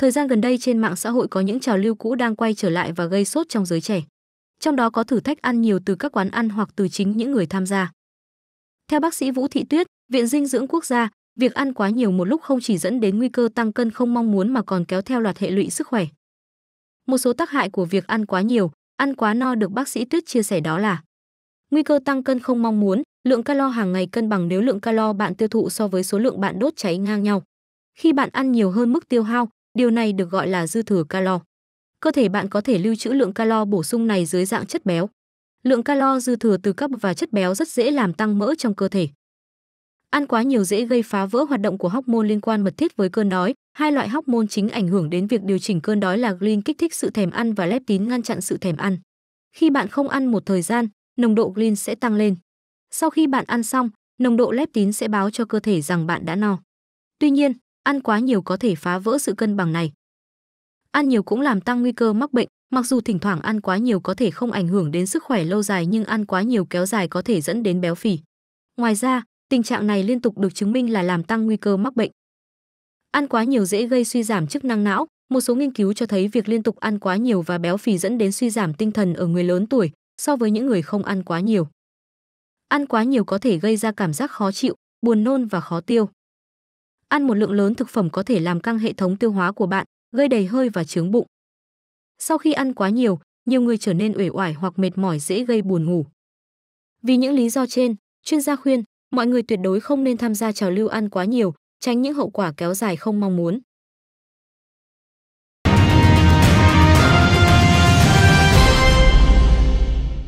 Thời gian gần đây trên mạng xã hội có những trào lưu cũ đang quay trở lại và gây sốt trong giới trẻ. Trong đó có thử thách ăn nhiều từ các quán ăn hoặc từ chính những người tham gia. Theo bác sĩ Vũ Thị Tuyết, Viện Dinh dưỡng Quốc gia, việc ăn quá nhiều một lúc không chỉ dẫn đến nguy cơ tăng cân không mong muốn mà còn kéo theo loạt hệ lụy sức khỏe. Một số tác hại của việc ăn quá nhiều, ăn quá no được bác sĩ Tuyết chia sẻ đó là nguy cơ tăng cân không mong muốn, lượng calo hàng ngày cân bằng nếu lượng calo bạn tiêu thụ so với số lượng bạn đốt cháy ngang nhau. Khi bạn ăn nhiều hơn mức tiêu hao, Điều này được gọi là dư thừa calo. Cơ thể bạn có thể lưu trữ lượng calo bổ sung này dưới dạng chất béo. Lượng calo dư thừa từ carbon và chất béo rất dễ làm tăng mỡ trong cơ thể. Ăn quá nhiều dễ gây phá vỡ hoạt động của hormone liên quan mật thiết với cơn đói. Hai loại hormone chính ảnh hưởng đến việc điều chỉnh cơn đói là ghrelin kích thích sự thèm ăn và leptin ngăn chặn sự thèm ăn. Khi bạn không ăn một thời gian, nồng độ ghrelin sẽ tăng lên. Sau khi bạn ăn xong, nồng độ leptin sẽ báo cho cơ thể rằng bạn đã no. Tuy nhiên, ăn quá nhiều có thể phá vỡ sự cân bằng này. Ăn nhiều cũng làm tăng nguy cơ mắc bệnh, mặc dù thỉnh thoảng ăn quá nhiều có thể không ảnh hưởng đến sức khỏe lâu dài nhưng ăn quá nhiều kéo dài có thể dẫn đến béo phì. Ngoài ra, tình trạng này liên tục được chứng minh là làm tăng nguy cơ mắc bệnh. Ăn quá nhiều dễ gây suy giảm chức năng não, một số nghiên cứu cho thấy việc liên tục ăn quá nhiều và béo phì dẫn đến suy giảm tinh thần ở người lớn tuổi so với những người không ăn quá nhiều. Ăn quá nhiều có thể gây ra cảm giác khó chịu, buồn nôn và khó tiêu. Ăn một lượng lớn thực phẩm có thể làm căng hệ thống tiêu hóa của bạn, gây đầy hơi và chướng bụng. Sau khi ăn quá nhiều, nhiều người trở nên uể oải hoặc mệt mỏi dễ gây buồn ngủ. Vì những lý do trên, chuyên gia khuyên mọi người tuyệt đối không nên tham gia trào lưu ăn quá nhiều, tránh những hậu quả kéo dài không mong muốn.